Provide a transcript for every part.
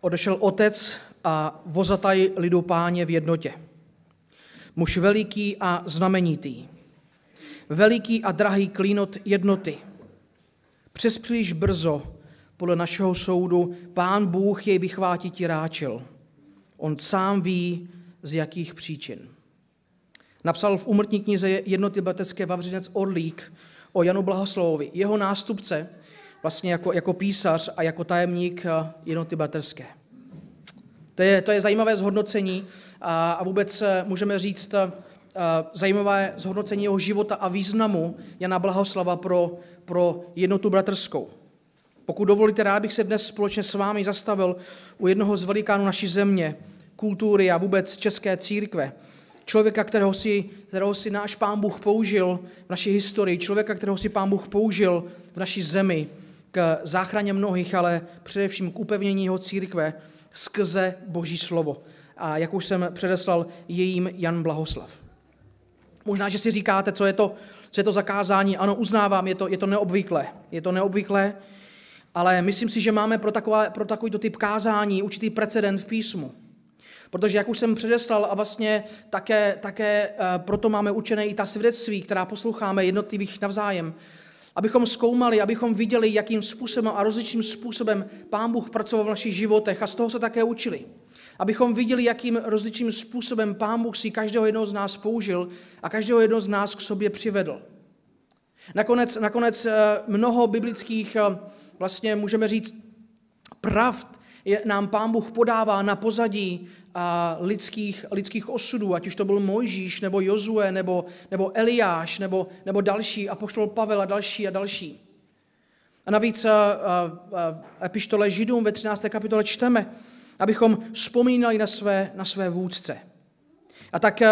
Odešel otec a vozataj lidu páně v jednotě. Muž veliký a znamenitý. Veliký a drahý klínot jednoty. Přes příliš brzo, podle našeho soudu, pán Bůh jej vychvátit ráčil. On sám ví, z jakých příčin. Napsal v umrtní knize jednoty letecké Vavřinec Orlík o Janu Blahoslavovi. Jeho nástupce, vlastně jako, jako písař a jako tajemník eh, jednoty bratrské. To je, to je zajímavé zhodnocení a, a vůbec eh, můžeme říct a, eh, zajímavé zhodnocení jeho života a významu Jana Blahoslava pro, pro jednotu bratrskou. Pokud dovolíte, rád bych se dnes společně s vámi zastavil u jednoho z velikánů naší země, kultury a vůbec české církve. Člověka, kterého si, kterého si náš pán Bůh použil v naší historii, člověka, kterého si pán Bůh použil v naší zemi, k záchraně mnohých, ale především k upevnění jeho církve skrze Boží slovo. A jak už jsem předeslal, je jim Jan Blahoslav. Možná, že si říkáte, co je to, co je to zakázání. Ano, uznávám, je to, je to neobvyklé. Je to neobvyklé, ale myslím si, že máme pro, taková, pro takovýto typ kázání určitý precedent v písmu. Protože, jak už jsem předeslal, a vlastně také, také eh, proto máme učené i ta svědectví, která posloucháme jednotlivých navzájem, abychom zkoumali, abychom viděli, jakým způsobem a rozličným způsobem Pán Bůh pracoval v našich životech a z toho se také učili. Abychom viděli, jakým rozličným způsobem Pán Bůh si každého jednoho z nás použil a každého jednoho z nás k sobě přivedl. Nakonec, nakonec eh, mnoho biblických, eh, vlastně můžeme říct, pravd je, nám Pán Bůh podává na pozadí a lidských, lidských osudů, ať už to byl Mojžíš, nebo Jozue, nebo, nebo Eliáš, nebo, nebo další, a poštol Pavel a další a další. A navíc a, a, a epištole Židům ve 13. kapitole čteme, abychom vzpomínali na své, na své vůdce. A tak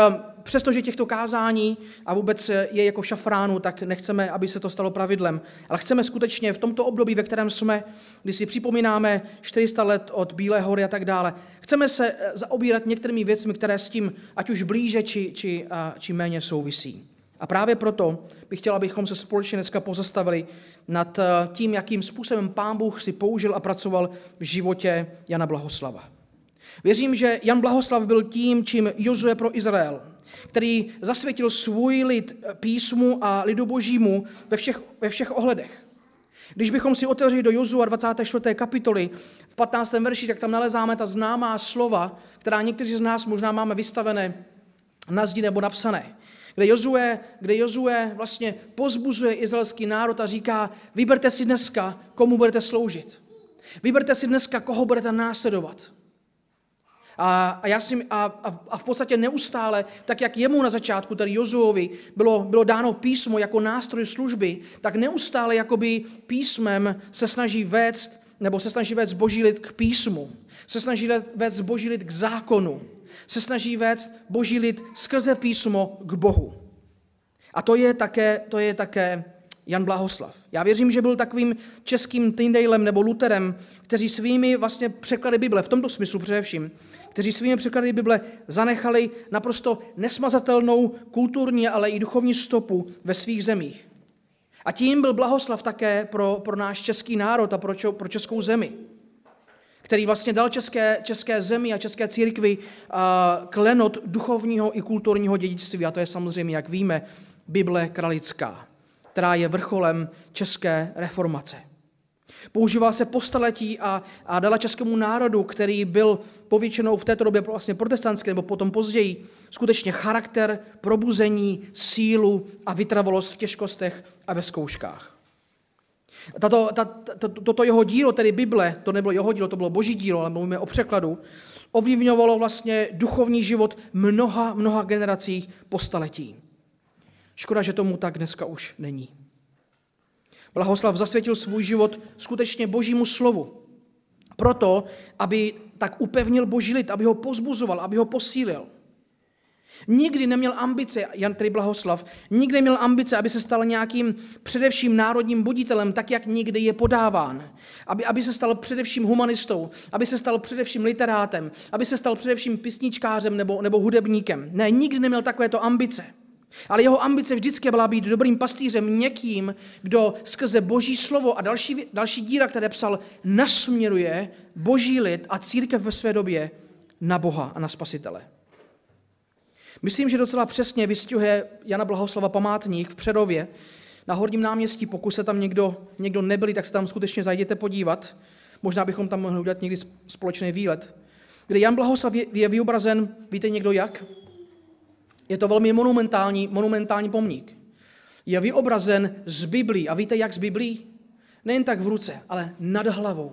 přestože těchto kázání a vůbec je jako šafránu, tak nechceme, aby se to stalo pravidlem. Ale chceme skutečně v tomto období, ve kterém jsme, kdy si připomínáme 400 let od Bílé hory a tak dále, chceme se eh, zaobírat některými věcmi, které s tím ať už blíže či, či, a, eh, či méně souvisí. A právě proto bych chtěl, abychom se společně dneska pozastavili nad eh, tím, jakým způsobem Pán Bůh si použil a pracoval v životě Jana Blahoslava. Věřím, že Jan Blahoslav byl tím, čím Jozue pro Izrael který zasvětil svůj lid písmu a lidu božímu ve všech, ve všech ohledech. Když bychom si otevřeli do Jozua 24. kapitoly v 15. verši, tak tam nalezáme ta známá slova, která někteří z nás možná máme vystavené na zdi nebo napsané. Kde Jozue, kde Jozue vlastně pozbuzuje izraelský národ a říká, vyberte si dneska, komu budete sloužit. Vyberte si dneska, koho budete následovat. A, a, já si, a, a, a v podstatě neustále, tak jak jemu na začátku, tedy Jozuovi, bylo, bylo dáno písmo jako nástroj služby, tak neustále jakoby písmem se snaží vést, nebo se snaží vést boží lid k písmu, se snaží vést boží lid k zákonu, se snaží vést boží lid skrze písmo k Bohu. A to je také, to je také Jan Blahoslav. Já věřím, že byl takovým českým Tyndalem nebo Luterem, kteří svými vlastně překlady Bible, v tomto smyslu především, kteří svými překlady Bible zanechali naprosto nesmazatelnou kulturní, ale i duchovní stopu ve svých zemích. A tím byl blahoslav také pro, pro náš český národ a pro, pro českou zemi, který vlastně dal české, české zemi a české církvi a, klenot duchovního i kulturního dědictví. A to je samozřejmě, jak víme, Bible kralická, která je vrcholem české reformace. Používá se po staletí a, a dala českému národu, který byl povětšinou v této době vlastně protestantský nebo potom později, skutečně charakter, probuzení, sílu a vytrvalost v těžkostech a ve zkouškách. Tato, ta, to, toto jeho dílo, tedy Bible, to nebylo jeho dílo, to bylo boží dílo, ale mluvíme o překladu, ovlivňovalo vlastně duchovní život mnoha, mnoha generací po staletí. Škoda, že tomu tak dneska už není. Blahoslav zasvětil svůj život skutečně božímu slovu. Proto, aby tak upevnil boží lid, aby ho pozbuzoval, aby ho posílil. Nikdy neměl ambice, Jan Tri Blahoslav, nikdy neměl ambice, aby se stal nějakým především národním buditelem, tak jak nikdy je podáván. Aby, aby se stal především humanistou, aby se stal především literátem, aby se stal především písničkářem nebo, nebo hudebníkem. Ne, nikdy neměl takovéto ambice. Ale jeho ambice vždycky byla být dobrým pastýřem, někým, kdo skrze boží slovo a další, další díra, které psal, nasměruje boží lid a církev ve své době na Boha a na Spasitele. Myslím, že docela přesně vystihuje Jana Blahoslava památník v Předově na Horním náměstí. Pokud se tam někdo, někdo nebyli, tak se tam skutečně zajděte podívat. Možná bychom tam mohli udělat někdy společný výlet. Kde Jan Blahoslav je, je vyobrazen, víte někdo jak? Je to velmi monumentální, monumentální pomník. Je vyobrazen z Biblí. A víte, jak z Biblí? Nejen tak v ruce, ale nad hlavou.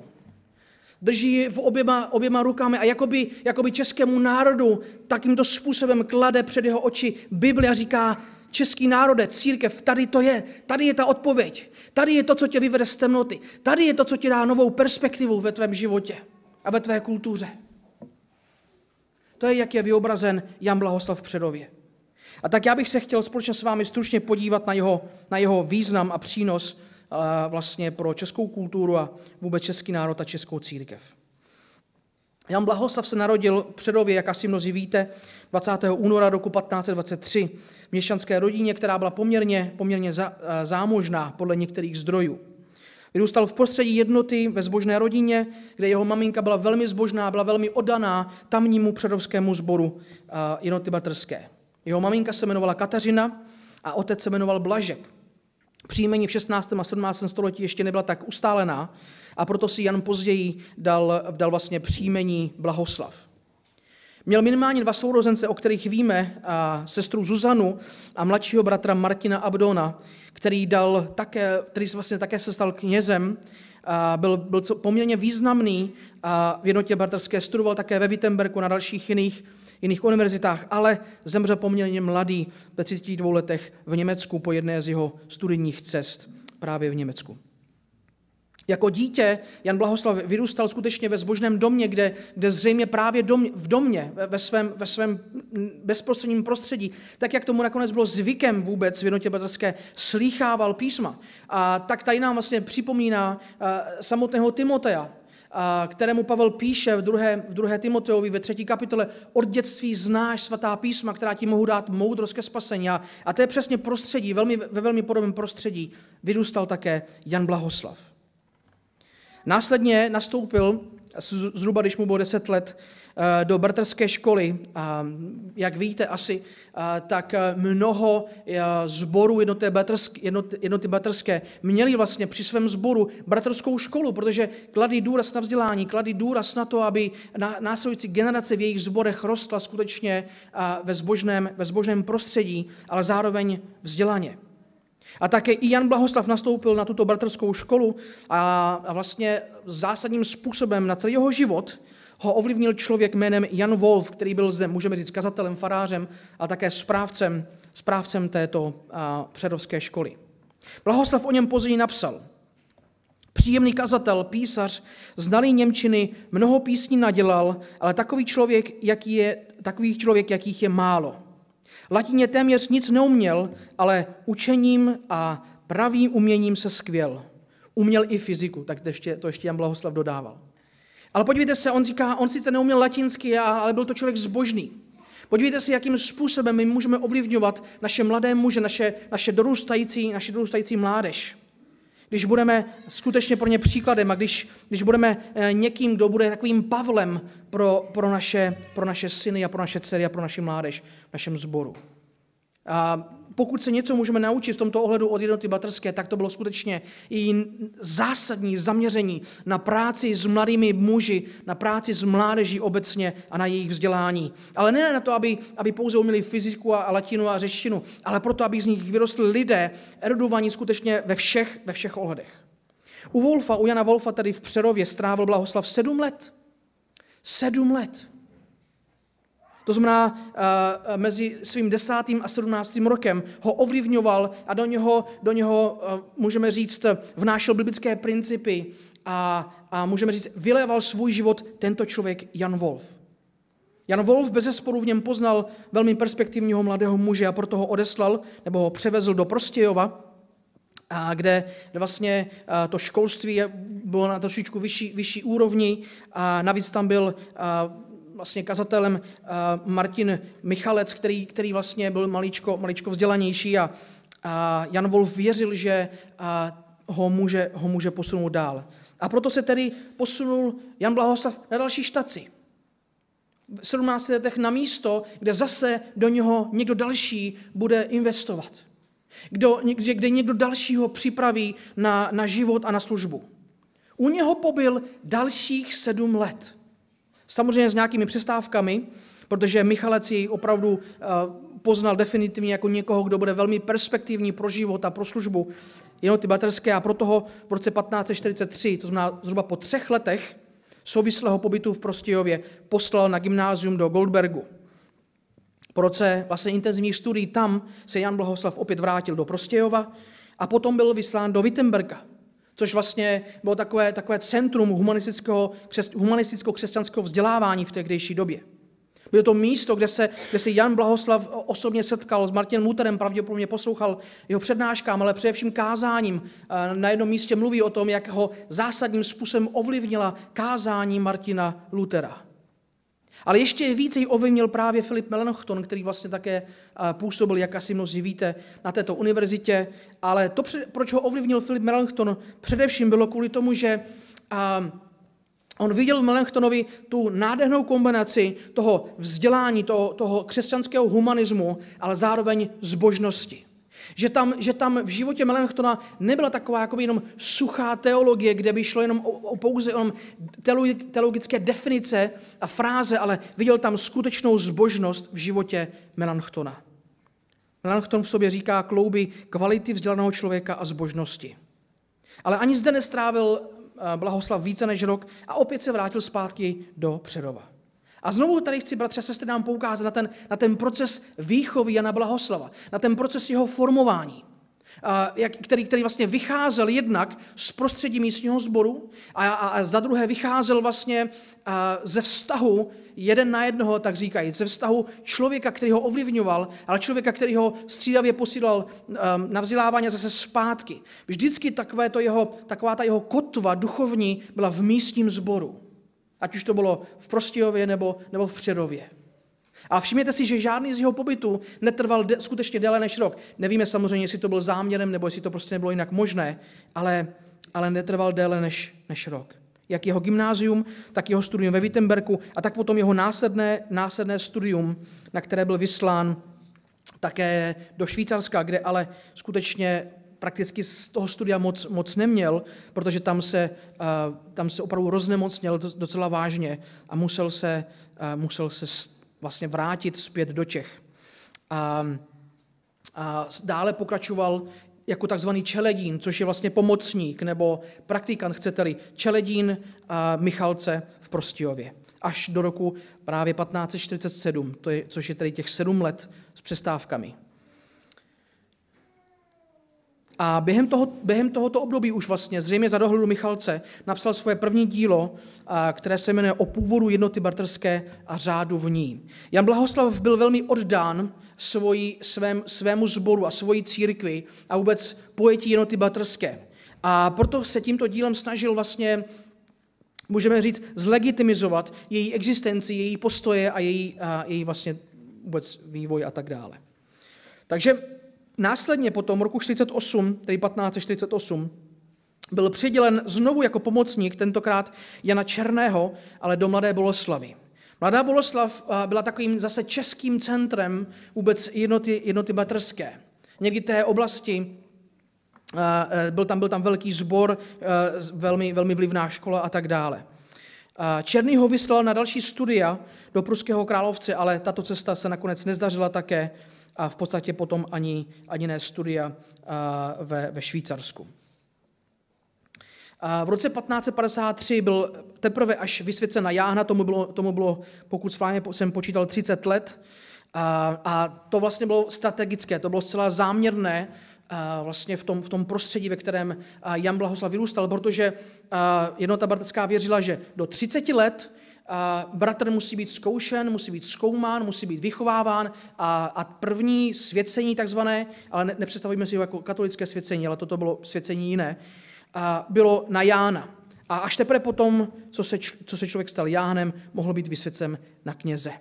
Drží ji v oběma, oběma rukami a jakoby, jakoby českému národu takýmto způsobem klade před jeho oči Bibli a říká, český národe, církev, tady to je, tady je ta odpověď, tady je to, co tě vyvede z temnoty, tady je to, co ti dá novou perspektivu ve tvém životě a ve tvé kultuře. To je, jak je vyobrazen Jan Blahoslav v Předově. A tak já bych se chtěl společně s vámi stručně podívat na jeho, na jeho význam a přínos eh, vlastně pro českou kulturu a vůbec český národ a českou církev. Jan Blahoslav se narodil v Předově, jak asi mnozí víte, 20. února roku 1523 v měšťanské rodině, která byla poměrně, poměrně eh, zámožná podle některých zdrojů. Vyrůstal v prostředí jednoty ve zbožné rodině, kde jeho maminka byla velmi zbožná, byla velmi odaná tamnímu předovskému sboru eh, jednoty baterské. Jeho maminka se jmenovala Kateřina a otec se jmenoval Blažek. Příjmení v 16. a 17. století ještě nebyla tak ustálená a proto si Jan později dal, dal vlastně příjmení Blahoslav. Měl minimálně dva sourozence, o kterých víme, a sestru Zuzanu a mladšího bratra Martina Abdona, který, dal také, který vlastně také se stal knězem, a byl, byl poměrně významný a v jednotě bratrské studoval také ve Wittenbergu na dalších jiných jiných univerzitách, ale zemřel poměrně mladý ve 32 letech v Německu po jedné z jeho studijních cest právě v Německu. Jako dítě Jan Blahoslav vyrůstal skutečně ve zbožném domě, kde, kde zřejmě právě dom, v domě, ve svém, ve svém bezprostředním prostředí, tak jak tomu nakonec bylo zvykem vůbec v jednotě bratrské, slýchával písma. A tak tady nám vlastně připomíná eh, samotného Timoteja, kterému Pavel píše v 2. V druhé Timoteovi ve 3. kapitole, od dětství znáš svatá písma, která ti mohou dát moudrost ke spasení. A, a to je přesně prostředí, velmi, ve velmi podobném prostředí vyrůstal také Jan Blahoslav. Následně nastoupil zhruba když mu bylo 10 let, eh, do bratrské školy. Jak víte asi, eh, tak eh, mnoho zborů jednoty bratrské, jednoty bratrské měli vlastně při svém zboru bratrskou školu, protože kladli důraz na vzdělání, kladli důraz na to, aby následující generace v jejich zborech rostla skutečně ve zbožném, ve zbožném prostředí, ale zároveň vzdělaně. A také i Jan Blahoslav nastoupil na tuto bratrskou školu a, vlastně zásadním způsobem na celý jeho život ho ovlivnil člověk jménem Jan Wolf, který byl zde, můžeme říct, kazatelem, farářem a také správcem, správcem této předovské školy. Blahoslav o něm později napsal. Příjemný kazatel, písař, znalý Němčiny, mnoho písní nadělal, ale takový člověk, jaký je, takových člověk, jakých je málo. Latině téměř nic neuměl, ale učením a pravým uměním se skvěl. Uměl i fyziku, tak to ještě, to ještě Jan Blahoslav dodával. Ale podívejte se, on říká, on sice neuměl latinsky, ale byl to člověk zbožný. Podívejte se, jakým způsobem my můžeme ovlivňovat naše mladé muže, naše, naše dorůstající, naše dorůstající mládež když budeme skutečně pro ně příkladem a když, když budeme eh, někým, kdo bude takovým Pavlem pro, pro, naše, pro naše syny a pro naše dcery a pro naši mládež v našem sboru. A pokud se něco můžeme naučit v tomto ohledu od jednoty baterské, tak to bylo skutečně její zásadní zaměření na práci s mladými muži, na práci s mládeží obecně a na jejich vzdělání. Ale ne na to, aby, aby pouze uměli fyziku a latinu a řečtinu, ale proto, aby z nich vyrostli lidé erudovaní skutečně ve všech, ve všech ohledech. U Wolfa, u Jana Wolfa tady v Přerově strávil Blahoslav sedm let. Sedm let. To znamená, eh, eh, mezi svým desátým a sedmnáctým rokem ho ovlivňoval a do něho, do něho eh, můžeme říct, vnášel biblické principy a, a můžeme říct, vyléval svůj život tento člověk Jan Wolf. Jan Wolf bez v něm poznal velmi perspektivního mladého muže a proto ho odeslal nebo ho převezl do Prostějova, a kde vlastně to školství bylo na trošičku vyšší, vyšší úrovni. A navíc tam byl vlastně kazatelem eh, Martin Michalec, který, který vlastně byl maličko, maličko vzdělanější a, a Jan Wolf věřil, že ho, může, ho může posunout dál. A proto se tedy posunul Jan Blahoslav na další štaci. V 17 letech na místo, kde zase do něho někdo další bude investovat. Kdo, kde, kde někdo dalšího připraví na, na život a na službu. U něho pobyl dalších sedm let. Samozřejmě s nějakými přestávkami, protože Michalec ji opravdu eh, poznal definitivně jako někoho, kdo bude velmi perspektivní pro život a pro službu jednoty baterské a proto ho v roce 1543, to znamená zhruba po třech letech souvislého pobytu v Prostějově, poslal na gymnázium do Goldbergu. Po roce vlastně intenzivních studií tam se Jan Blahoslav opět vrátil do Prostějova a potom byl vyslán do Wittenberga, což vlastně bylo takové, takové centrum humanistického, křes, humanisticko-křesťanského vzdělávání v tehdejší době. Bylo to místo, kde se, kde se Jan Blahoslav osobně setkal s Martinem Muterem, pravděpodobně poslouchal jeho přednáškám, ale především kázáním. Eh, na jednom místě mluví o tom, jak ho zásadním způsobem ovlivnila kázání Martina Lutera. Ale ještě více ji ovlivnil právě Filip Melanchthon, který vlastně také eh, působil, jak asi mnozí víte, na této univerzitě. Ale to, proč ho ovlivnil Filip Melanchthon, především bylo kvůli tomu, že eh, On viděl v Melanchthonovi tu nádhernou kombinaci toho vzdělání, toho, toho křesťanského humanismu, ale zároveň zbožnosti. Že tam, že tam v životě Melanchtona nebyla taková jakoby jenom suchá teologie, kde by šlo jenom o, o pouze jenom teologické definice a fráze, ale viděl tam skutečnou zbožnost v životě Melanchtona. Melanchton v sobě říká klouby kvality vzdělaného člověka a zbožnosti. Ale ani zde nestrávil eh, Blahoslav více než rok a opět se vrátil zpátky do Přerova. A znovu tady chci, bratře a sestry, nám poukázat na ten, na ten proces výchovy Jana Blahoslava, na ten proces jeho formování, který, který vlastně vycházel jednak z prostředí místního sboru a, a, a za druhé vycházel vlastně ze vztahu jeden na jednoho, tak říkají, ze vztahu člověka, který ho ovlivňoval, ale člověka, který ho střídavě posílal um, na vzdělávání zase zpátky. Vždycky takové to jeho, taková ta jeho kotva duchovní byla v místním sboru. Ať už to bylo v Prostějově nebo, nebo v Přerově. A všimněte si, že žádný z jeho pobytů netrval de, skutečně déle než rok. Nevíme samozřejmě, jestli to byl záměrem, nebo jestli to prostě nebylo jinak možné, ale, ale netrval déle než, než rok. Jak jeho gymnázium, tak jeho studium ve Wittenberku a tak potom jeho následné, následné studium, na které byl vyslán také do Švýcarska, kde ale skutečně prakticky z toho studia moc, moc neměl, protože tam se, eh, tam se opravdu roznemocněl docela vážně a musel se, eh, musel se vlastně vrátit zpět do Čech. A, a dále pokračoval jako takzvaný čeledín, což je vlastně pomocník nebo praktikant, chcete-li, čeledín a eh, Michalce v Prostějově. Až do roku právě 1547, to je, což je tedy těch sedm let s přestávkami. A během, toho, během tohoto období už vlastně, zřejmě za dohledu Michalce, napsal svoje první dílo, které se jmenuje O původu jednoty barterské a řádu v ní. Jan Blahoslav byl velmi oddán svojí, svém, svému sboru a svoji církvi a vůbec pojetí jednoty barterské. A proto se tímto dílem snažil vlastně můžeme říct, zlegitimizovat její existenci, její postoje a její, a její vlastně vůbec vývoj a tak dále. Takže Následně potom roku 48, tedy 1548, byl přidělen znovu jako pomocník, tentokrát Jana Černého, ale do Mladé Boleslavy. Mladá Boleslav eh, byla takovým zase českým centrem vůbec jednoty, jednoty materské. Někdy té oblasti eh, eh, byl tam, byl tam velký sbor, velmi, velmi vlivná škola a tak dále. Černý ho vyslal na další studia do Pruského královce, ale tato cesta se nakonec nezdařila také a v podstatě potom ani, ani ne studia ve, ve Švýcarsku. V roce 1553 byl teprve až vysvěcen na jáhna, tomu bylo, tomu bylo pokud správně jsem počítal, 30 let. A, a to vlastně bylo strategické, to bylo zcela záměrné vlastně v tom, v tom prostředí, ve kterém Jan Blahoslav vyrůstal, protože jednota bartecká věřila, že do 30 let bratr musí být zkoušen, musí být zkoumán, musí být vychováván a, a první svěcení takzvané, ale ne, nepředstavujeme si ho jako katolické svěcení, ale toto bylo svěcení jiné, a bylo na Jána. A až teprve potom, co se, co se člověk stal Jánem, mohl být vysvěcen na kněze.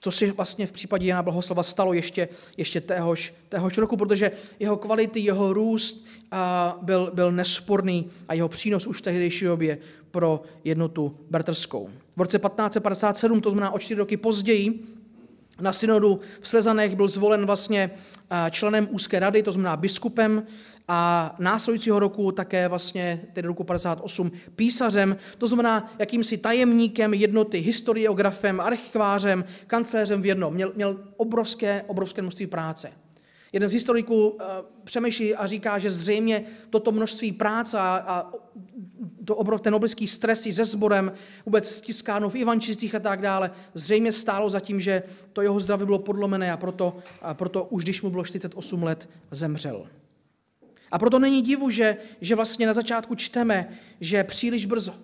Co si vlastně v případě Jana Blahoslava stalo ještě, ještě téhož, téhož roku, protože jeho kvality, jeho růst a byl, byl nesporný a jeho přínos už v tehdejší době pro jednotu bratrskou. V roce 1557, to znamená o čtyři roky později, na synodu v Slezanech byl zvolen vlastně eh, členem úzké rady, to znamená biskupem, a následujícího roku také vlastně, tedy roku 58, písařem, to znamená jakýmsi tajemníkem jednoty, historiografem, archivářem, kancléřem v jednom. Měl, měl obrovské, obrovské množství práce. Jeden z historiků eh, přemýšlí a říká, že zřejmě toto množství práce a to obrov, ten obrovský stres i ze sborem, vůbec stiskáno v Ivančicích a tak dále, zřejmě stálo za tím, že to jeho zdraví bylo podlomené a proto, a proto už když mu bylo 48 let, zemřel. A proto není divu, že, že vlastně na začátku čteme, že příliš brzo,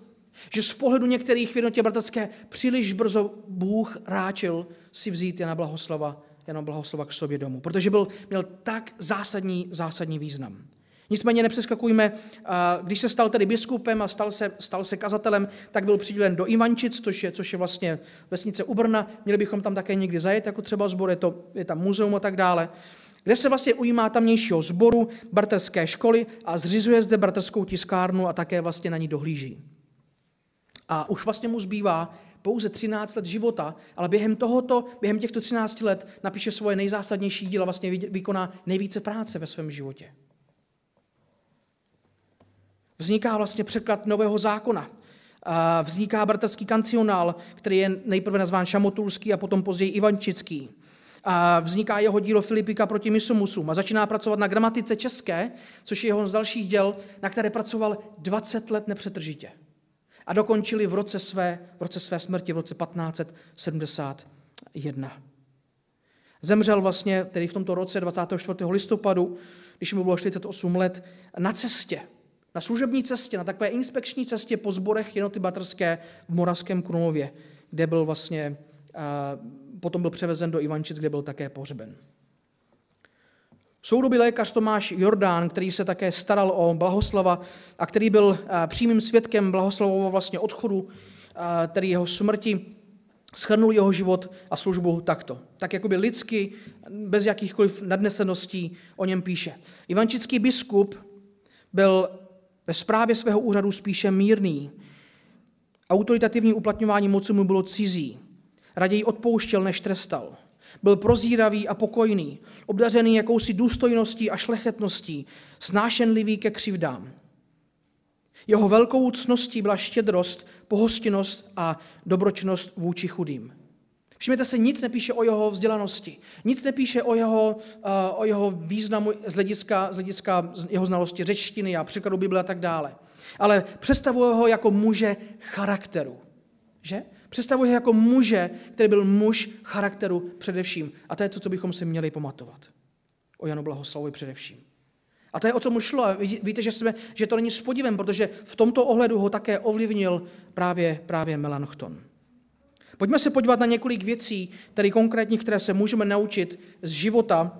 že z pohledu některých v jednotě bratrské příliš brzo Bůh ráčil si vzít Jana Blahoslava, Jana Blahoslava k sobě domů, protože byl, měl tak zásadní, zásadní význam. Nicméně nepřeskakujme, když se stal tedy biskupem a stal se, stal se kazatelem, tak byl přidělen do Ivančic, což je, což je vlastně vesnice u Brna. Měli bychom tam také někdy zajet, jako třeba zbor, je, to, je tam muzeum a tak dále kde se vlastně ujímá tamnějšího sboru, bratrské školy a zřizuje zde bratrskou tiskárnu a také vlastně na ní dohlíží. A už vlastně mu zbývá pouze 13 let života, ale během tohoto, během těchto 13 let napíše svoje nejzásadnější díla, vlastně vykoná nejvíce práce ve svém životě. Vzniká vlastně překlad nového zákona. Vzniká bratrský kancionál, který je nejprve nazván Šamotulský a potom později Ivančický. A vzniká jeho dílo Filipika proti Misumusům a začíná pracovat na gramatice české, což je jeho z dalších děl, na které pracoval 20 let nepřetržitě. A dokončili v roce své, v roce své smrti, v roce 1571. Zemřel vlastně tedy v tomto roce 24. listopadu, když mu bylo 48 let, na cestě na služební cestě, na takové inspekční cestě po zborech jednoty batrské v Moravském Krumlově, kde byl vlastně, eh, potom byl převezen do Ivančic, kde byl také pohřben. Soudobý lékař Tomáš Jordán, který se také staral o Blahoslava a který byl eh, přímým svědkem Blahoslavova vlastně odchodu, eh, tedy jeho smrti, schrnul jeho život a službu takto. Tak jakoby lidsky, bez jakýchkoliv nadneseností o něm píše. Ivančický biskup byl ve správě svého úřadu spíše mírný. Autoritativní uplatňování moci mu bylo cizí. Raději odpouštěl, než trestal. Byl prozíravý a pokojný, obdařený jakousi důstojností a šlechetností, snášenlivý ke křivdám. Jeho velkou cností byla štědrost, pohostinnost a dobročnost vůči chudým. Všimněte se, nic nepíše o jeho vzdělanosti, nic nepíše o jeho, eh, o jeho významu z hlediska, z hlediska jeho znalosti řečtiny a překladu Bible a tak dále. Ale představuje ho jako muže charakteru. Že? Představuje ho jako muže, který byl muž charakteru především. A to je to, co bychom si měli pamatovat. O Janu Blahoslavovi především. A to je o co mu šlo. A víte, že, jsme, že to není s podivem, protože v tomto ohledu ho také ovlivnil právě, právě Melanchthon. Pojďme se podívat na několik věcí, tedy konkrétních, které se můžeme naučit z života,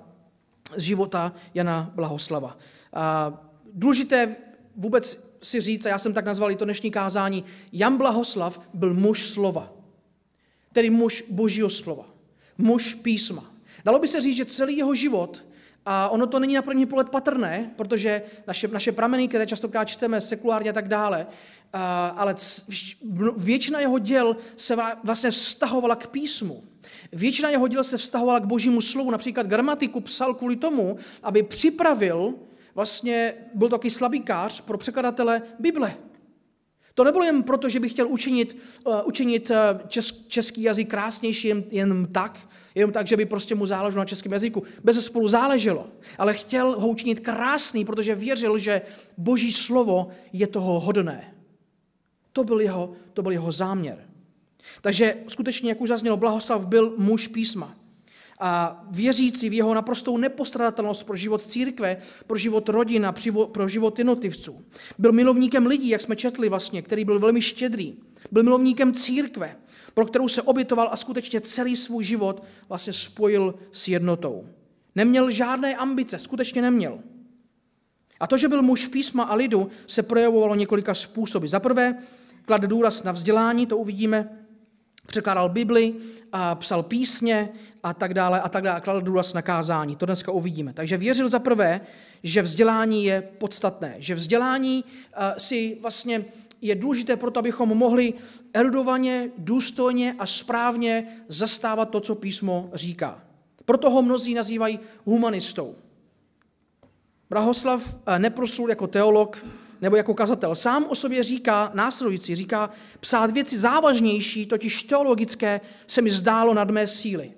z života Jana Blahoslava. A důležité vůbec si říct, a já jsem tak nazval i to dnešní kázání, Jan Blahoslav byl muž slova, tedy muž božího slova, muž písma. Dalo by se říct, že celý jeho život a ono to není na první pohled patrné, protože naše, naše prameny, které častokrát čteme sekulárně a tak dále, a, ale c, většina jeho děl se vlastně vztahovala k písmu. Většina jeho děl se vztahovala k božímu slovu, například gramatiku psal kvůli tomu, aby připravil, vlastně byl to takový slabikář pro překladatele Bible. To nebylo jen proto, že bych chtěl učinit, eh, učinit eh, český jazyk krásnější jen, jen tak, jenom tak, že by prostě mu záleželo na českém jazyku. Bez spolu záleželo, ale chtěl ho učinit krásný, protože věřil, že boží slovo je toho hodné. To byl jeho, to byl jeho záměr. Takže skutečně, jak už zaznělo, Blahoslav byl muž písma a věřící v jeho naprostou nepostradatelnost pro život církve, pro život rodin a pro život jednotlivců. Byl milovníkem lidí, jak jsme četli vlastně, který byl velmi štědrý. Byl milovníkem církve, pro kterou se obětoval a skutečně celý svůj život vlastně spojil s jednotou. Neměl žádné ambice, skutečně neměl. A to, že byl muž písma a lidu, se projevovalo několika způsoby. Za prvé, klad důraz na vzdělání, to uvidíme překládal Bibli, a psal písně a tak dále a tak dále a kladl důraz na kázání. To dneska uvidíme. Takže věřil za prvé, že vzdělání je podstatné, že vzdělání eh, si vlastně je důležité proto, abychom mohli erudovaně, důstojně a správně zastávat to, co písmo říká. Proto ho mnozí nazývají humanistou. Brahoslav eh, neprosul jako teolog nebo jako kazatel sám o sobě říká následující, říká, psát věci závažnější, totiž teologické, se mi zdálo nad mé síly.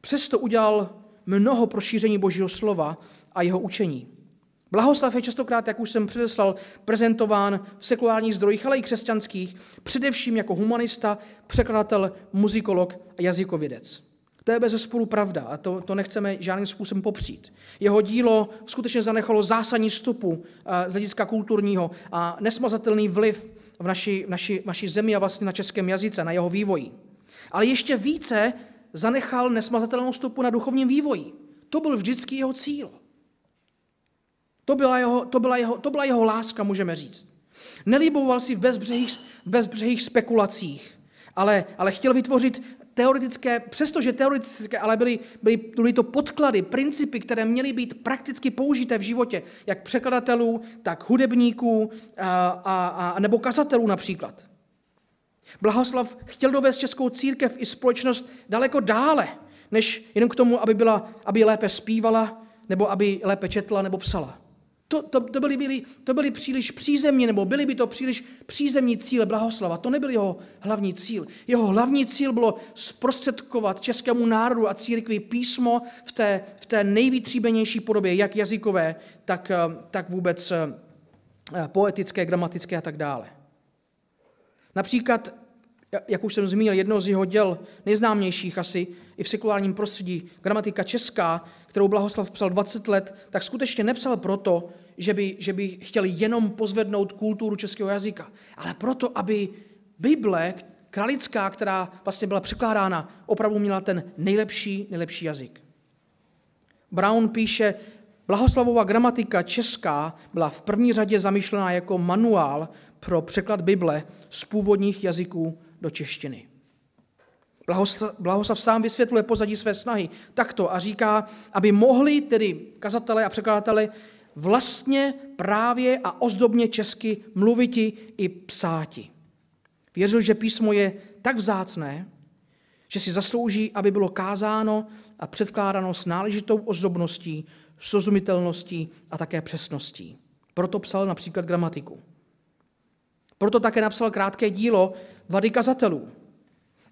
Přesto udělal mnoho pro šíření božího slova a jeho učení. Blahoslav je častokrát, jak už jsem předeslal, prezentován v sekulárních zdrojích, ale i křesťanských, především jako humanista, překladatel, muzikolog a jazykovědec. To je bez zesporu pravda a to, to nechceme žádným způsobem popřít. Jeho dílo skutečně zanechalo zásadní stopu eh, z hlediska kulturního a nesmazatelný vliv v naší, v naší, v naší zemi a vlastně na českém jazyce, na jeho vývoji. Ale ještě více zanechal nesmazatelnou stopu na duchovním vývoji. To byl vždycky jeho cíl. To byla jeho, to byla jeho, to byla jeho láska, můžeme říct. Nelíboval si v bezbřehých, bezbřehých spekulacích, ale, ale chtěl vytvořit teoretické, přestože teoretické, ale byly, byly, byly to podklady, principy, které měly být prakticky použité v životě, jak překladatelů, tak hudebníků a, a, a nebo kazatelů například. Blahoslav chtěl dovést českou církev i společnost daleko dále, než jenom k tomu, aby, byla, aby lépe zpívala, nebo aby lépe četla, nebo psala. To, to, to, byly, byly, to byly příliš přízemní, nebo byly by to příliš přízemní cíle blahoslava. To nebyl jeho hlavní cíl. Jeho hlavní cíl bylo zprostředkovat českému národu a církvi písmo v té, v té nejvýtříbenější podobě, jak jazykové, tak, eh, tak vůbec eh, poetické, gramatické a tak dále. Například, jak už jsem zmínil, jedno z jeho děl nejznámějších asi i v sekulárním prostředí, gramatika česká, kterou Blahoslav psal 20 let, tak skutečně nepsal proto, že by, že by chtěl jenom pozvednout kulturu českého jazyka, ale proto, aby Bible kralická, která vlastně byla překládána, opravdu měla ten nejlepší, nejlepší jazyk. Brown píše, Blahoslavová gramatika česká byla v první řadě zamýšlená jako manuál pro překlad Bible z původních jazyků do češtiny. Blahoslav sám vysvětluje pozadí své snahy takto a říká, aby mohli tedy kazatelé a překladatelé vlastně právě a ozdobně česky mluviti i psáti. Věřil, že písmo je tak vzácné, že si zaslouží, aby bylo kázáno a předkládáno s náležitou ozdobností, srozumitelností a také přesností. Proto psal například gramatiku. Proto také napsal krátké dílo Vady kazatelů,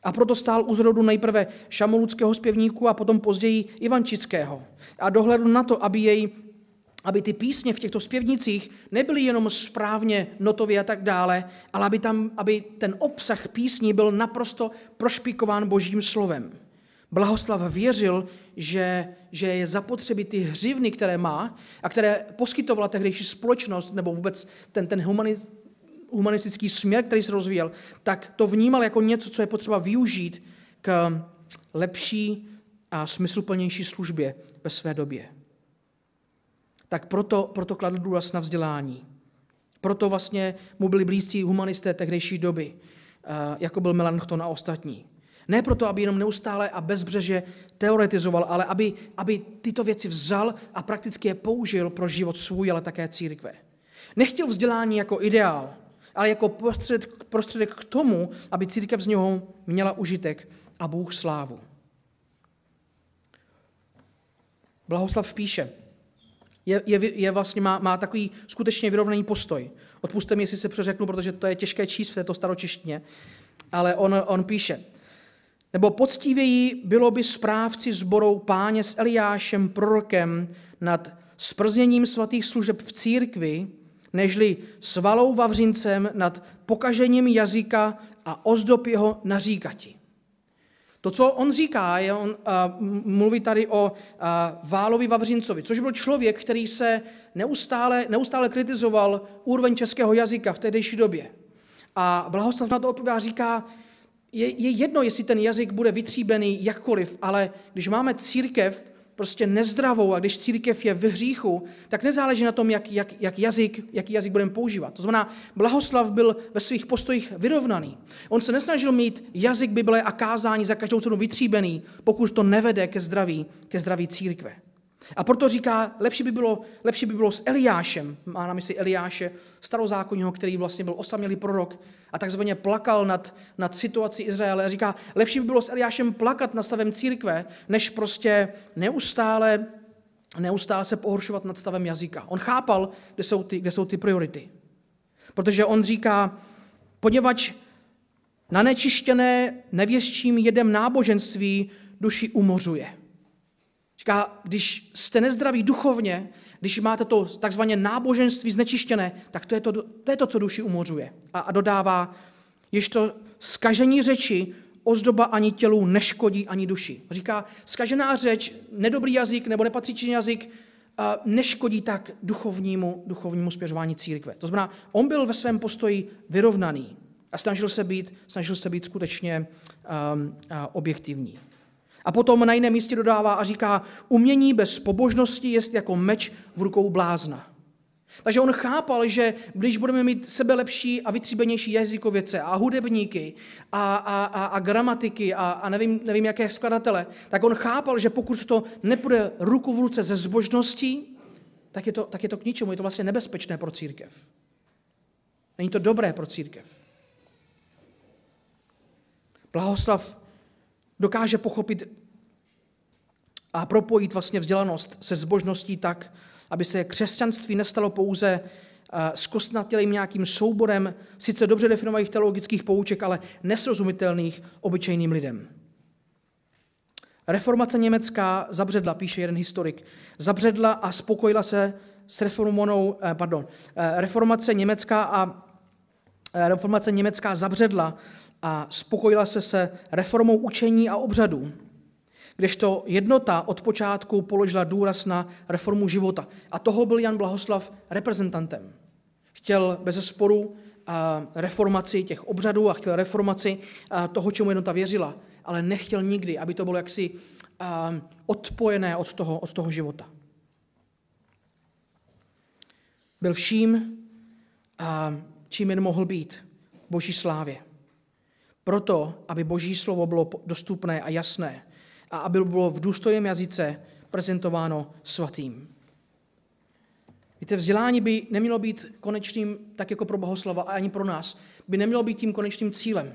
a proto stál u zrodu nejprve šamoludského zpěvníku a potom později Ivančického. A dohledl na to, aby jej aby ty písně v těchto zpěvnicích nebyly jenom správně notově a tak dále, ale aby, tam, aby ten obsah písní byl naprosto prošpikován božím slovem. Blahoslav věřil, že, že je zapotřebí ty hřivny, které má a které poskytovala tehdejší společnost nebo vůbec ten, ten humaniz humanistický směr, který se rozvíjel, tak to vnímal jako něco, co je potřeba využít k lepší a smysluplnější službě ve své době. Tak proto, proto kladl důraz na vzdělání. Proto vlastně mu byli blízcí humanisté tehdejší doby, eh, jako byl Melanchthon a ostatní. Ne proto, aby jenom neustále a bezbřeže teoretizoval, ale aby, aby tyto věci vzal a prakticky je použil pro život svůj, ale také církve. Nechtěl vzdělání jako ideál, ale jako prostředek, prostředek k tomu, aby církev z něho měla užitek a Bůh slávu. Blahoslav píše, je, je, je vlastně má, má takový skutečně vyrovnaný postoj. Odpuste mi, jestli se přeřeknu, protože to je těžké číst v této staročištině, ale on, on píše, nebo poctivěji bylo by správci sborou páně s Eliášem prorokem nad sprzněním svatých služeb v církvi, nežli svalou vavřincem nad pokažením jazyka a ozdob jeho naříkati. To, co on říká, je, on a, mluví tady o a, Válovi Vavřincovi, což byl člověk, který se neustále, neustále kritizoval úroveň českého jazyka v tehdejší době. A Blahoslav na to odpovídá říká, je, je jedno, jestli ten jazyk bude vytříbený jakkoliv, ale když máme církev, prostě nezdravou a když církev je v hříchu, tak nezáleží na tom, jak, jak, jak jazyk, jaký jazyk budeme používat. To znamená, Blahoslav byl ve svých postojích vyrovnaný. On se nesnažil mít jazyk Bible a kázání za každou cenu vytříbený, pokud to nevede ke zdraví, ke zdraví církve. A proto říká, lepší by bylo, lepší by bylo s Eliášem, má na mysli Eliáše, starozákonního, který vlastně byl osamělý prorok a takzvaně plakal nad, nad situací Izraele. A říká, lepší by bylo s Eliášem plakat nad stavem církve, než prostě neustále, neustále se pohoršovat nad stavem jazyka. On chápal, kde jsou ty, kde jsou ty priority. Protože on říká, poněvadž na nečištěné nevěstčím jedem náboženství duši umořuje. Říká, když jste nezdraví duchovně, když máte to takzvané náboženství znečištěné, tak to je to, to, je to co duši umořuje. A, a dodává, jež to skažení řeči ozdoba ani tělu neškodí ani duši. Říká, skažená řeč, nedobrý jazyk nebo nepatřičný jazyk neškodí tak duchovnímu, duchovnímu spěřování církve. To znamená, on byl ve svém postoji vyrovnaný a snažil se být, snažil se být skutečně um, objektivní. A potom na jiném místě dodává a říká, umění bez pobožnosti je jako meč v rukou blázna. Takže on chápal, že když budeme mít sebe lepší a vytříbenější jazykověce a hudebníky a, a, a, a gramatiky a, a nevím, nevím jaké skladatele, tak on chápal, že pokud to nepůjde ruku v ruce ze zbožností, tak je to, tak je to k ničemu, je to vlastně nebezpečné pro církev. Není to dobré pro církev. Blahoslav dokáže pochopit a propojit vlastně vzdělanost se zbožností tak, aby se křesťanství nestalo pouze eh, kostnatělým nějakým souborem sice dobře definovaných teologických pouček, ale nesrozumitelných obyčejným lidem. Reformace německá zabředla, píše jeden historik, zabředla a spokojila se s reformonou, eh, pardon, eh, reformace německá a reformace německá zabředla a spokojila se se reformou učení a obřadů, kdežto jednota od počátku položila důraz na reformu života. A toho byl Jan Blahoslav reprezentantem. Chtěl bez sporu reformaci těch obřadů a chtěl reformaci toho, čemu jednota věřila, ale nechtěl nikdy, aby to bylo jaksi odpojené od toho, od toho života. Byl vším, čím jen mohl být, boží slávě. Proto, aby boží slovo bylo dostupné a jasné a aby bylo v důstojném jazyce prezentováno svatým. Víte, vzdělání by nemělo být konečným, tak jako pro bohoslova, a ani pro nás, by nemělo být tím konečným cílem.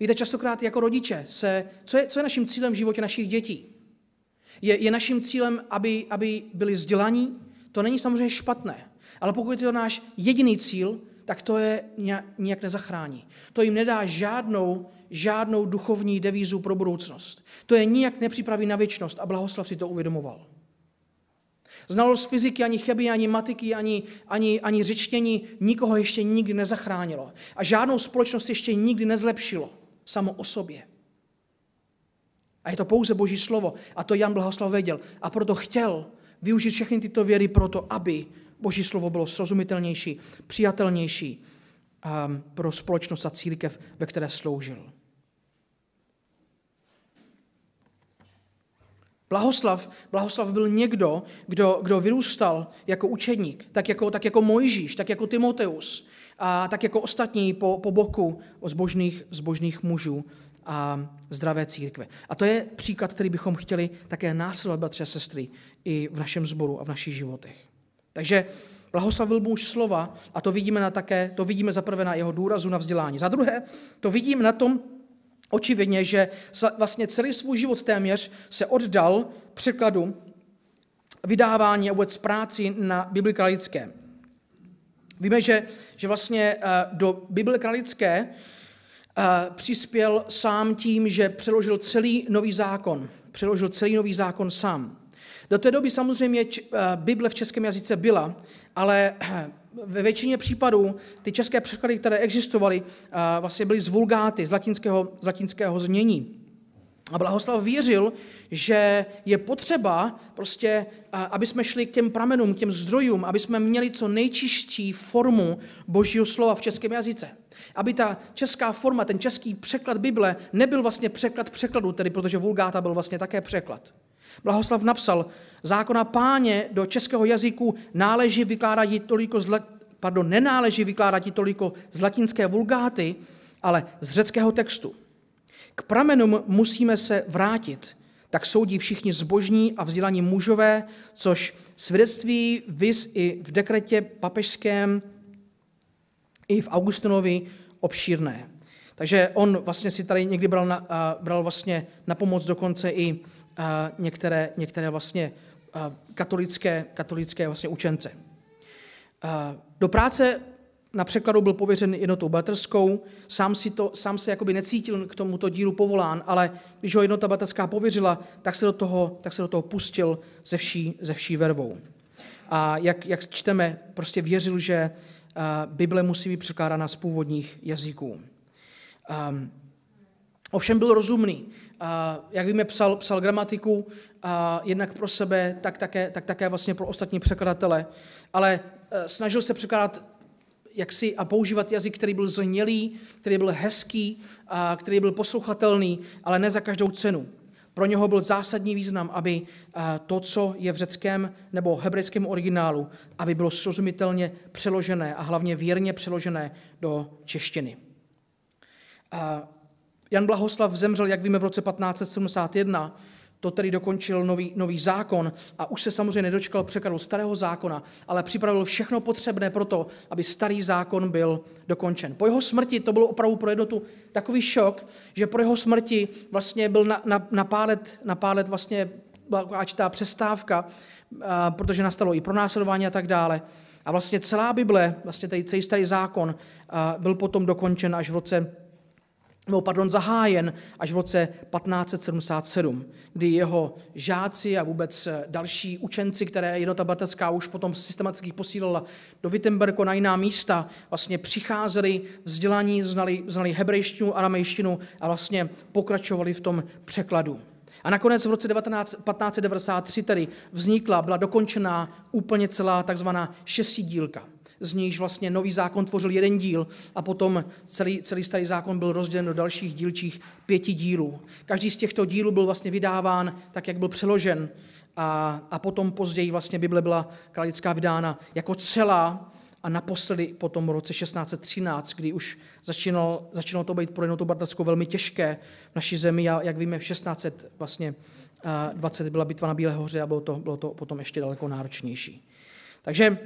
Víte, častokrát jako rodiče se, co je, co je naším cílem v životě našich dětí? Je, je naším cílem, aby, aby byli vzdělaní? To není samozřejmě špatné. Ale pokud je to náš jediný cíl, tak to je nijak nezachrání. To jim nedá žádnou, žádnou duchovní devízu pro budoucnost. To je nijak nepřipraví na věčnost a blahoslav si to uvědomoval. Znalost fyziky, ani chemie, ani matiky, ani, ani, ani řečtění nikoho ještě nikdy nezachránilo. A žádnou společnost ještě nikdy nezlepšilo samo o sobě. A je to pouze Boží slovo. A to Jan Blahoslav věděl. A proto chtěl využít všechny tyto věry proto, aby Boží slovo bylo srozumitelnější, přijatelnější ehm, pro společnost a církev, ve které sloužil. Blahoslav, Blahoslav byl někdo, kdo, kdo vyrůstal jako učedník, tak jako, tak jako Mojžíš, tak jako Timoteus, a tak jako ostatní po, po boku zbožných, zbožných mužů a zdravé církve. A to je příklad, který bychom chtěli také následovat, bratře a sestry, i v našem sboru a v našich životech. Takže blahoslavil muž slova a to vidíme na také, to vidíme zaprvé na jeho důrazu na vzdělání. Za druhé, to vidím na tom očividně, že vlastně celý svůj život téměř se oddal překladu vydávání a vůbec práci na Bibli kralické. Víme, že, že vlastně eh, do Bible kralické eh, přispěl sám tím, že přeložil celý nový zákon. Přeložil celý nový zákon sám. Do té doby samozřejmě eh, Bible v českém jazyce byla, ale ve většině případů ty české překlady, které existovaly, eh, vlastně byly z vulgáty, z latinského, z latinského znění. A Blahoslav věřil, že je potřeba prostě, eh, aby jsme šli k těm pramenům, k těm zdrojům, aby jsme měli co nejčistší formu božího slova v českém jazyce. Aby ta česká forma, ten český překlad Bible nebyl vlastně překlad překladu, tedy protože vulgáta byl vlastně také překlad. Blahoslav napsal, zákona páně do českého jazyku náleží vykládat toliko zla, pardon, nenáleží vykládat toliko z latinské vulgáty, ale z řeckého textu. K pramenům musíme se vrátit, tak soudí všichni zbožní a vzdělaní mužové, což svědectví vys i v dekretě papežském, i v Augustinovi obšírné. Takže on vlastně si tady někdy bral, na, bral vlastně na pomoc dokonce i některé, některé vlastně katolické, katolické vlastně učence. Do práce na překladu byl pověřen jednotou baterskou sám, si to, sám se jakoby necítil k tomuto dílu povolán, ale když ho jednota baterská pověřila, tak se do toho, tak se do toho pustil ze vší, ze vší vervou. A jak, jak čteme, prostě věřil, že Bible musí být překládána z původních jazyků. ovšem byl rozumný a, jak víme, psal, psal gramatiku a, jednak pro sebe, tak také, tak také vlastně pro ostatní překladatele. Ale eh, snažil se překládat jak si a používat jazyk, který byl znělý, který byl hezký, a, který byl poslouchatelný, ale ne za každou cenu. Pro něho byl zásadní význam, aby eh, to, co je v řeckém nebo hebrejském originálu, aby bylo srozumitelně přeložené a hlavně věrně přeložené do češtiny. Jan Blahoslav zemřel, jak víme, v roce 1571. To tedy dokončil nový, nový zákon a už se samozřejmě nedočkal překladu starého zákona, ale připravil všechno potřebné pro to, aby starý zákon byl dokončen. Po jeho smrti to bylo opravdu pro jednotu takový šok, že po jeho smrti vlastně byl na, na, na, pár, let, na pár let vlastně byla ta přestávka, a, protože nastalo i pronásledování a tak dále. A vlastně celá Bible, vlastně tady celý starý zákon, a, byl potom dokončen až v roce nebo pardon, zahájen až v roce 1577, kdy jeho žáci a vůbec eh, další učenci, které jednota bratrská už potom systematicky posílala do Wittenberku na jiná místa, vlastně přicházeli vzdělaní, znali, znali hebrejštinu, aramejštinu a vlastně pokračovali v tom překladu. A nakonec v roce 19, 1593 tedy vznikla, byla dokončená úplně celá takzvaná šestidílka z níž vlastně nový zákon tvořil jeden díl a potom celý, celý starý zákon byl rozdělen do dalších dílčích pěti dílů. Každý z těchto dílů byl vlastně vydáván tak, jak byl přeložen a, a potom později vlastně Bible byla kralická vydána jako celá a naposledy potom v roce 1613, kdy už začínalo, začínalo to být pro jednotu bartackou velmi těžké v naší zemi. a jak víme, v 16 vlastně, 20 byla bitva na Bílé hoře a bylo to, bylo to potom ještě daleko náročnější. Takže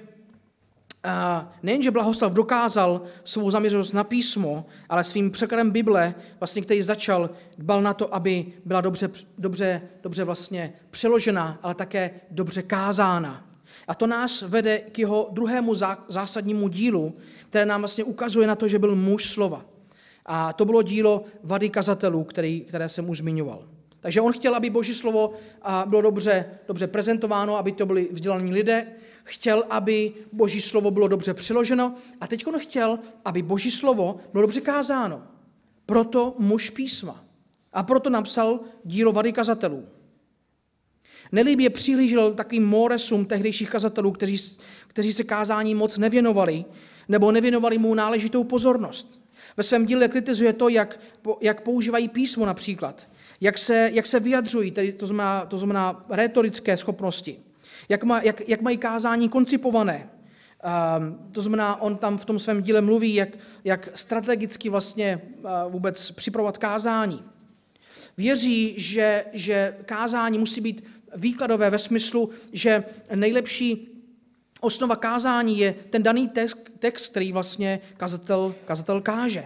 nejenže Blahoslav dokázal svou zaměřenost na písmo, ale svým překladem Bible, vlastně, který začal, dbal na to, aby byla dobře, dobře, dobře vlastně přeložena, ale také dobře kázána. A to nás vede k jeho druhému zásadnímu dílu, které nám vlastně ukazuje na to, že byl muž slova. A to bylo dílo Vady kazatelů, který, které jsem už zmiňoval. Takže on chtěl, aby Boží slovo bylo dobře, dobře prezentováno, aby to byli vzdělaní lidé, chtěl, aby boží slovo bylo dobře přeloženo a teď on chtěl, aby boží slovo bylo dobře kázáno. Proto muž písma. A proto napsal dílo vady kazatelů. Nelíbě přihlížel takovým moresům tehdejších kazatelů, kteří, kteří se kázání moc nevěnovali, nebo nevěnovali mu náležitou pozornost. Ve svém díle kritizuje to, jak, jak používají písmo například, jak se, jak se vyjadřují, tedy to znamená, to znamená retorické schopnosti jak, má, jak, jak mají kázání koncipované. Um, to znamená, on tam v tom svém díle mluví, jak, jak strategicky vlastně uh, vůbec připravovat kázání. Věří, že, že kázání musí být výkladové ve smyslu, že nejlepší Osnova kázání je ten daný text, text který vlastně kazatel, kazatel káže.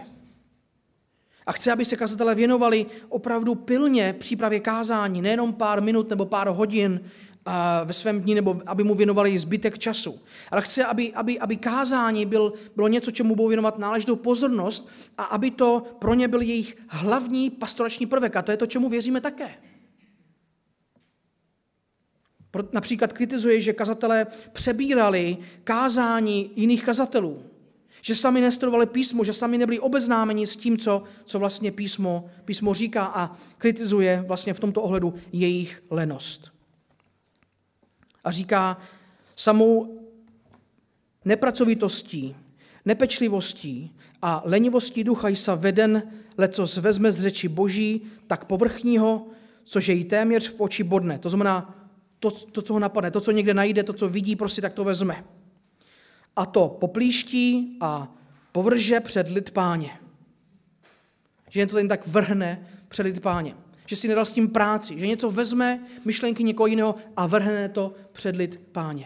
A chce, aby se kazatelé věnovali opravdu pilně přípravě kázání, nejenom pár minut nebo pár hodin, ve svém dní, nebo aby mu věnovali zbytek času. Ale chce, aby, aby, aby kázání byl, bylo něco, čemu budou věnovat náležitou pozornost a aby to pro ně byl jejich hlavní pastorační prvek. A to je to, čemu věříme také. Například kritizuje, že kazatelé přebírali kázání jiných kazatelů, že sami nestrovali písmo, že sami nebyli obeznámeni s tím, co, co vlastně písmo, písmo říká a kritizuje vlastně v tomto ohledu jejich lenost. A říká, samou nepracovitostí, nepečlivostí a lenivostí ducha jsa veden, leco vezme z řeči boží, tak povrchního, což jej téměř v oči bodne. To znamená, to, to, co ho napadne, to, co někde najde, to, co vidí, prostě tak to vezme. A to poplíští a povrže před lid páně. Že jen to ten tak vrhne před lid páně že si nedal s tím práci, že něco vezme myšlenky někoho jiného a vrhne to před lid páně.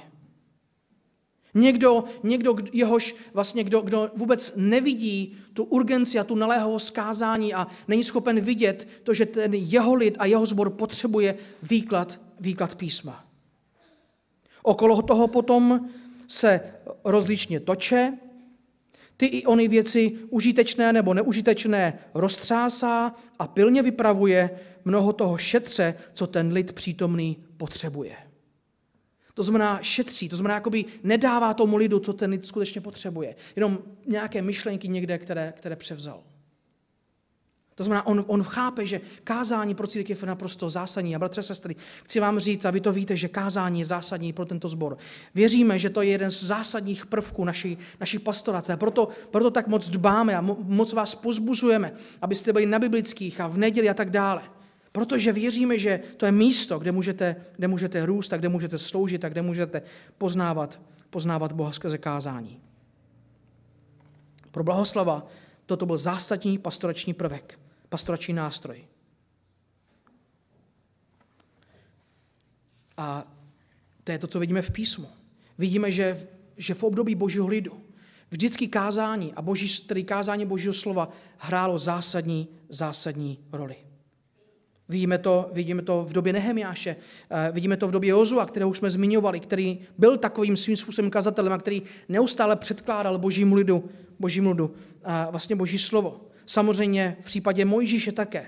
Někdo, někdo jehož, vlastně kdo, kdo vůbec nevidí tu urgenci a tu naléhavost skázání a není schopen vidět to, že ten jeho lid a jeho zbor potřebuje výklad, výklad písma. Okolo toho potom se rozličně toče, ty i ony věci užitečné nebo neužitečné roztřásá a pilně vypravuje, mnoho toho šetře, co ten lid přítomný potřebuje. To znamená šetří, to znamená jakoby nedává tomu lidu, co ten lid skutečně potřebuje. Jenom nějaké myšlenky někde, které, které převzal. To znamená, on, on chápe, že kázání pro církev je naprosto zásadní. A bratře, sestry, chci vám říct, aby to víte, že kázání je zásadní pro tento sbor. Věříme, že to je jeden z zásadních prvků naší, naší pastorace. A proto, proto tak moc dbáme a mo, moc vás pozbuzujeme, abyste byli na biblických a v neděli a tak dále. Protože věříme, že to je místo, kde můžete, kde můžete růst a kde můžete sloužit a kde můžete poznávat, poznávat Boha skrze kázání. Pro blahoslava toto byl zásadní pastorační prvek, pastorační nástroj. A to je to, co vidíme v písmu. Vidíme, že, že v období božího lidu vždycky kázání a boží, tedy kázání božího slova hrálo zásadní, zásadní roli. Vidíme to, vidíme to v době Nehemiáše, eh, vidíme to v době Jozua, kterého už jsme zmiňovali, který byl takovým svým způsobem kazatelem a který neustále předkládal božímu lidu, božímu lidu eh, vlastně boží slovo. Samozřejmě v případě Mojžíše také.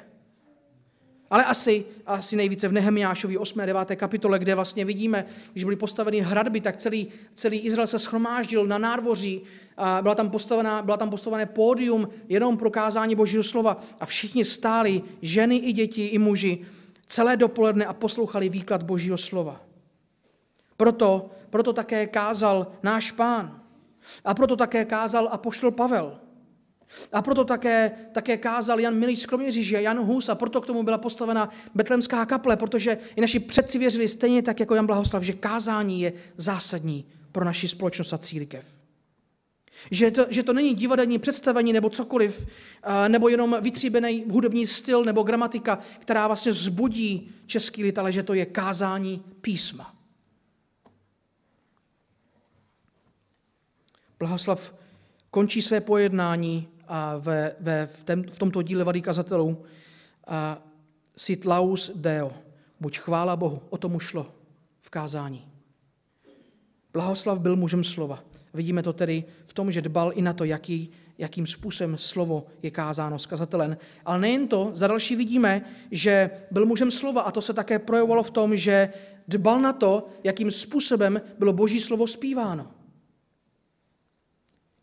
Ale asi, asi nejvíce v Nehemiášovi 8. a 9. kapitole, kde vlastně vidíme, když byly postaveny hradby, tak celý, celý Izrael se schromáždil na nádvoří, a byla, tam postavená, byla tam postavené pódium jenom pro kázání Božího slova a všichni stáli, ženy i děti, i muži, celé dopoledne a poslouchali výklad Božího slova. Proto, proto také kázal náš pán. A proto také kázal a poštol Pavel. A proto také, také kázal Jan Milič z Kroměříži a Jan Hus a proto k tomu byla postavena betlemská kaple, protože i naši předci věřili stejně tak jako Jan Blahoslav, že kázání je zásadní pro naši společnost a církev. Že to, že to není divadelní představení nebo cokoliv, eh, nebo jenom vytříbený hudební styl nebo gramatika, která vlastně zbudí český lid, ale že to je kázání písma. Blahoslav končí své pojednání a ve, ve, v, tem, v tomto díle Vady kazatelů a sit laus deo, buď chvála Bohu, o tom ušlo šlo v kázání. Blahoslav byl mužem slova. Vidíme to tedy v tom, že dbal i na to, jaký, jakým způsobem slovo je kázáno s kazatelem. Ale nejen to, za další vidíme, že byl mužem slova a to se také projevovalo v tom, že dbal na to, jakým způsobem bylo boží slovo zpíváno.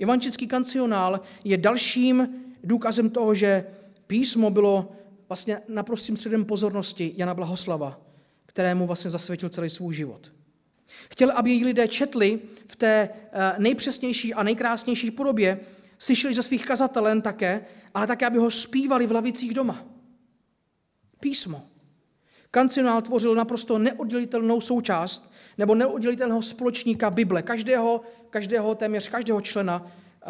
Ivančický kancionál je dalším důkazem toho, že písmo bylo vlastně naprostým středem pozornosti Jana Blahoslava, kterému vlastně zasvětil celý svůj život. Chtěl, aby její lidé četli v té eh, nejpřesnější a nejkrásnější podobě, slyšeli ze svých kazatelen také, ale také, aby ho zpívali v lavicích doma. Písmo. Kancionál tvořil naprosto neoddělitelnou součást nebo neoddělitelného společníka Bible, každého, každého téměř každého člena eh,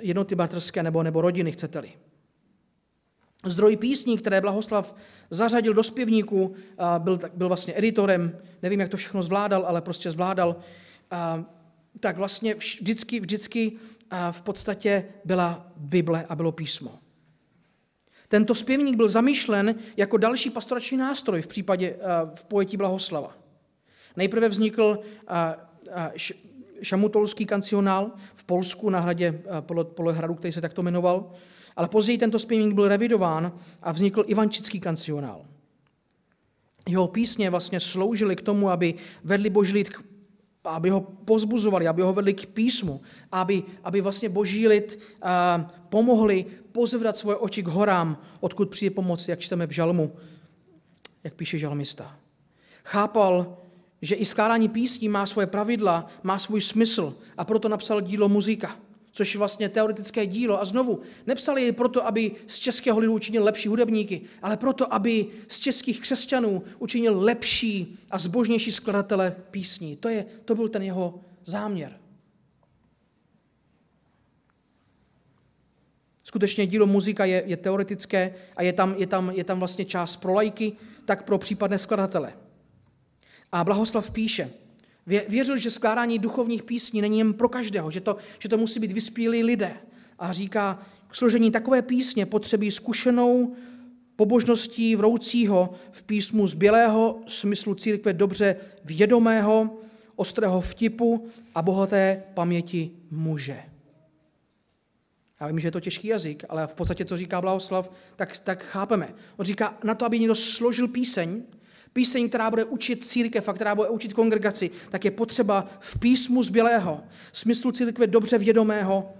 jednoty bratrské nebo, nebo rodiny, chcete-li. Zdroj písní, které Blahoslav zařadil do zpěvníku, eh, byl, byl vlastně editorem, nevím, jak to všechno zvládal, ale prostě zvládal, eh, tak vlastně vždycky, vždycky v podstatě byla Bible a bylo písmo. Tento zpěvník byl zamýšlen jako další pastorační nástroj v případě v pojetí Blahoslava. Nejprve vznikl šamutolský kancionál v Polsku na hradě polohradu, který se takto jmenoval, ale později tento zpěvník byl revidován a vznikl ivančický kancionál. Jeho písně vlastně sloužily k tomu, aby vedli boží lid aby ho pozbuzovali, aby ho vedli k písmu, aby, aby vlastně boží lid pomohli pozvrat svoje oči k horám, odkud přijde pomoc, jak čteme v žalmu, jak píše žalmista. Chápal že i skládání písní má svoje pravidla, má svůj smysl a proto napsal dílo muzika, což je vlastně teoretické dílo. A znovu, nepsali je proto, aby z českého lidu učinil lepší hudebníky, ale proto, aby z českých křesťanů učinil lepší a zbožnější skladatele písní. To, je, to byl ten jeho záměr. Skutečně dílo muzika je, je teoretické a je tam, je, tam, je tam vlastně část pro lajky, tak pro případné skladatele. A Blahoslav píše, věřil, že skládání duchovních písní není jen pro každého, že to, že to musí být vyspílí lidé. A říká, k složení takové písně potřebí zkušenou pobožností vroucího v písmu bělého smyslu církve dobře vědomého, ostrého vtipu a bohaté paměti muže. Já vím, že je to těžký jazyk, ale v podstatě, co říká Blahoslav, tak, tak chápeme. On říká, na to, aby někdo složil píseň, Píseň, která bude učit církev a která bude učit kongregaci, tak je potřeba v písmu zbělého, smyslu církve dobře vědomého,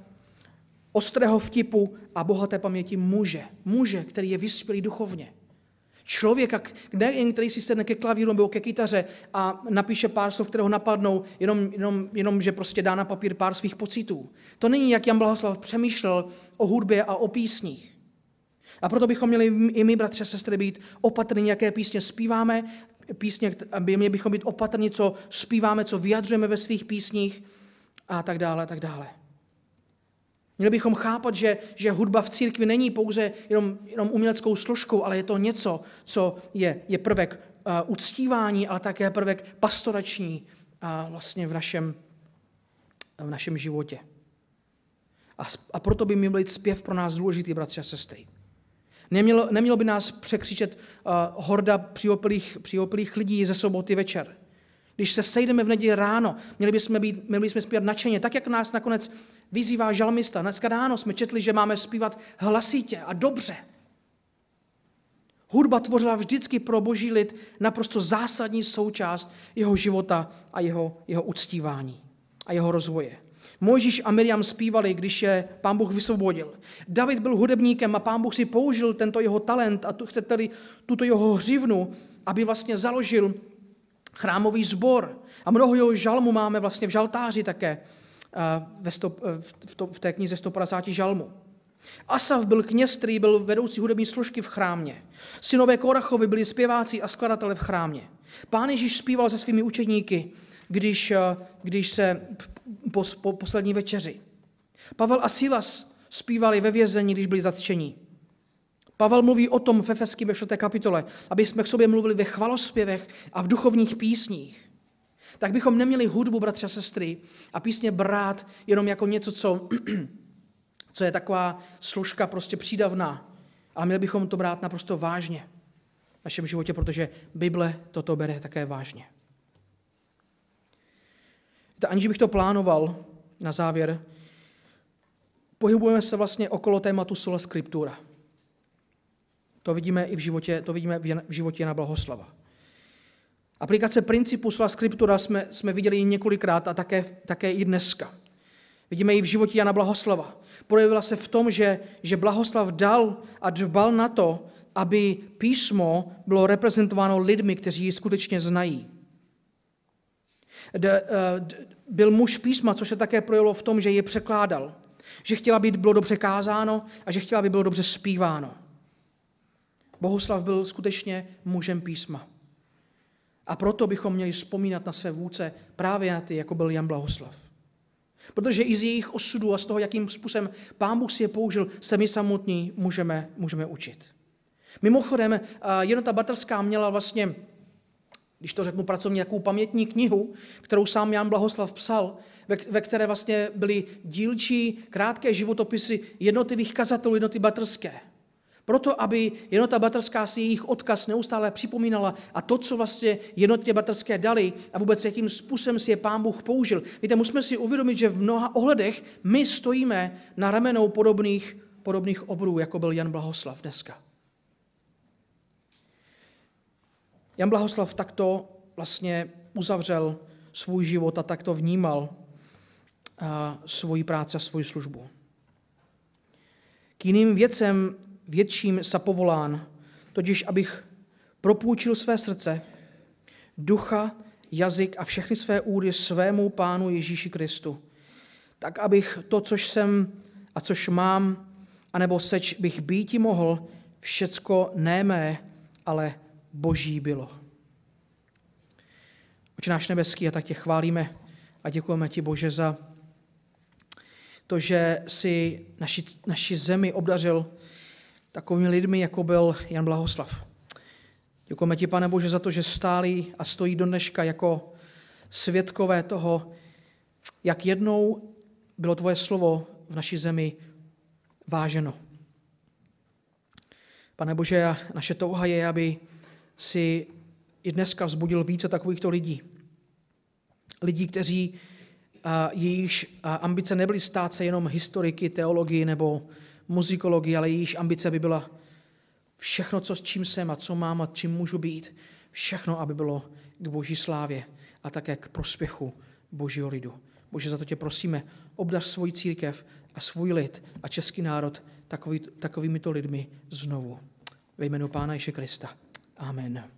ostrého vtipu a bohaté paměti muže. Muže, který je vyspělý duchovně. Člověka, nejen který si sedne ke klavíru nebo ke kytaře a napíše pár slov, kterého napadnou, jenom, jenom, jenom že prostě dá na papír pár svých pocitů. To není, jak Jan Blahoslav přemýšlel o hudbě a o písních. A proto bychom měli i my, bratři a sestry, být opatrní, jaké písně zpíváme, písně, měli bychom být opatrní, co zpíváme, co vyjadřujeme ve svých písních a tak dále, a tak dále. Měli bychom chápat, že, že hudba v církvi není pouze jenom, jenom uměleckou složkou, ale je to něco, co je, je prvek uh, uctívání, ale také prvek pastorační uh, vlastně v našem, v našem životě. A, a proto by měl být zpěv pro nás důležitý, bratři a sestry. Nemělo, nemělo by nás překřičet uh, horda přiopilých, přiopilých lidí ze soboty večer. Když se sejdeme v neděli ráno, měli bychom, být, měli bychom zpívat nadšeně, tak jak nás nakonec vyzývá žalmista. Dneska ráno jsme četli, že máme zpívat hlasitě a dobře. Hudba tvořila vždycky pro boží lid naprosto zásadní součást jeho života a jeho, jeho uctívání a jeho rozvoje. Mojžíš a Miriam zpívali, když je pán Bůh vysvobodil. David byl hudebníkem a pán Bůh si použil tento jeho talent a tu chcete-li tuto jeho hřivnu, aby vlastně založil chrámový sbor. A mnoho jeho žalmu máme vlastně v žaltáři také, eh, ve stop, eh, v, to, v té knize 150 žalmu. Asaf byl kněz, který byl vedoucí hudební složky v chrámě. Synové Korachovi byli zpěváci a skladatelé v chrámě. Pán Ježíš zpíval se svými učeníky, když, eh, když se po, po poslední večeři. Pavel a Silas zpívali ve vězení, když byli zatčeni. Pavel mluví o tom ve Efeským ve 4. kapitole, aby jsme k sobě mluvili ve chvalospěvech a v duchovních písních. Tak bychom neměli hudbu, bratři a sestry, a písně brát jenom jako něco, co, co je taková služka prostě přídavná, ale měli bychom to brát naprosto vážně v našem životě, protože Bible toto bere také vážně aniž bych to plánoval na závěr, pohybujeme se vlastně okolo tématu sola scriptura. To vidíme i v životě, to vidíme v životě na Blahoslava. Aplikace principu sola scriptura jsme, jsme viděli i několikrát a také, také i dneska. Vidíme ji v životě Jana Blahoslava. Projevila se v tom, že, že Blahoslav dal a dbal na to, aby písmo bylo reprezentováno lidmi, kteří ji skutečně znají. Eh, byl muž písma, což se také projelo v tom, že je překládal. Že chtěla být bylo dobře kázáno a že chtěla, aby bylo dobře zpíváno. Bohuslav byl skutečně mužem písma. A proto bychom měli vzpomínat na své vůdce právě na ty, jako byl Jan Blahoslav. Protože i z jejich osudu a z toho, jakým způsobem pán Bůh si je použil, se my samotní můžeme, můžeme učit. Mimochodem, eh, jednota Batrská měla vlastně když to řeknu pracovně, jakou pamětní knihu, kterou sám Jan Blahoslav psal, ve, ve které vlastně byly dílčí, krátké životopisy jednotlivých kazatelů jednoty batrské. Proto, aby jednota batrská si jejich odkaz neustále připomínala a to, co vlastně jednotě batrské dali a vůbec jakým způsobem si je pán Bůh použil. Víte, musíme si uvědomit, že v mnoha ohledech my stojíme na ramenou podobných, podobných obrů, jako byl Jan Blahoslav dneska. Jan Blahoslav takto vlastně uzavřel svůj život a takto vnímal svoji práci a svoji službu. K jiným věcem větším se povolán, totiž abych propůjčil své srdce, ducha, jazyk a všechny své údy svému pánu Ježíši Kristu, tak abych to, což jsem a což mám, anebo seč bych býti mohl, všecko ne mé, ale boží bylo. Oče náš nebeský, a tak tě chválíme a děkujeme ti, Bože, za to, že si naši, naši zemi obdařil takovými lidmi, jako byl Jan Blahoslav. Děkujeme ti, pane Bože, za to, že stáli a stojí do dneška jako svědkové toho, jak jednou bylo tvoje slovo v naší zemi váženo. Pane Bože, naše touha je, aby si i dneska vzbudil více takovýchto lidí. Lidí, kteří jejich jejichž eh, ambice nebyly stát se jenom historiky, teologii nebo muzikologii, ale jejichž ambice by byla všechno, co s čím jsem a co mám a čím můžu být, všechno, aby bylo k boží slávě a také k prospěchu božího lidu. Bože, za to tě prosíme, obdař svůj církev a svůj lid a český národ takový, takovými to lidmi znovu. Ve jménu Pána Ježíše Krista. Amen.